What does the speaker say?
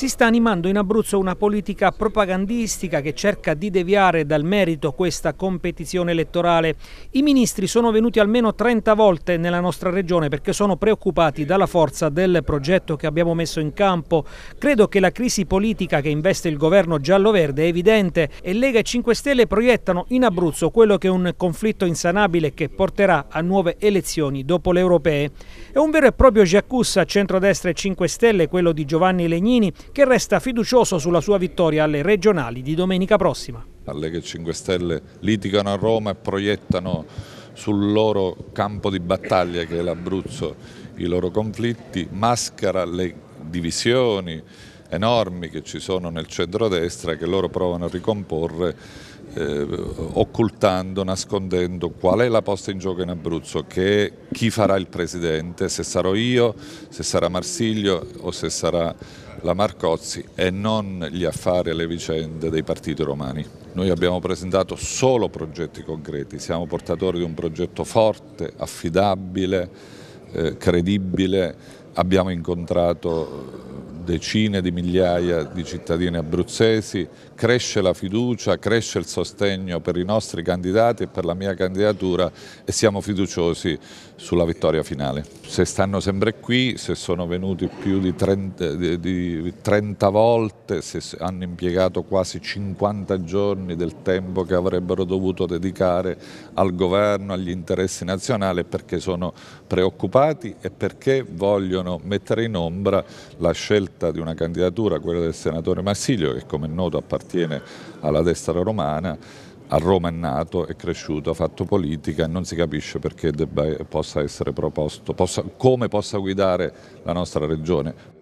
Si sta animando in Abruzzo una politica propagandistica che cerca di deviare dal merito questa competizione elettorale. I ministri sono venuti almeno 30 volte nella nostra regione perché sono preoccupati dalla forza del progetto che abbiamo messo in campo. Credo che la crisi politica che investe il governo giallo-verde è evidente e Lega e 5 Stelle proiettano in Abruzzo quello che è un conflitto insanabile che porterà a nuove elezioni dopo le europee. È un vero e proprio a centrodestra e 5 Stelle, quello di Giovanni Legnini, che resta fiducioso sulla sua vittoria alle regionali di domenica prossima. Alle che 5 Stelle litigano a Roma e proiettano sul loro campo di battaglia che è l'Abruzzo i loro conflitti, maschera le divisioni enormi che ci sono nel centro centrodestra che loro provano a ricomporre eh, occultando, nascondendo qual è la posta in gioco in Abruzzo, che chi farà il presidente, se sarò io, se sarà Marsiglio o se sarà la Marcozzi e non gli affari e le vicende dei partiti romani. Noi abbiamo presentato solo progetti concreti, siamo portatori di un progetto forte, affidabile, eh, credibile, abbiamo incontrato decine di migliaia di cittadini abruzzesi, cresce la fiducia, cresce il sostegno per i nostri candidati e per la mia candidatura e siamo fiduciosi sulla vittoria finale. Se stanno sempre qui, se sono venuti più di 30, di, 30 volte, se hanno impiegato quasi 50 giorni del tempo che avrebbero dovuto dedicare al governo, agli interessi nazionali, perché sono preoccupati e perché vogliono mettere in ombra la scelta stretta di una candidatura, quella del senatore Marsilio, che come è noto appartiene alla destra romana, a Roma è nato, è cresciuto, ha fatto politica e non si capisce perché debba, possa essere proposto, possa, come possa guidare la nostra regione.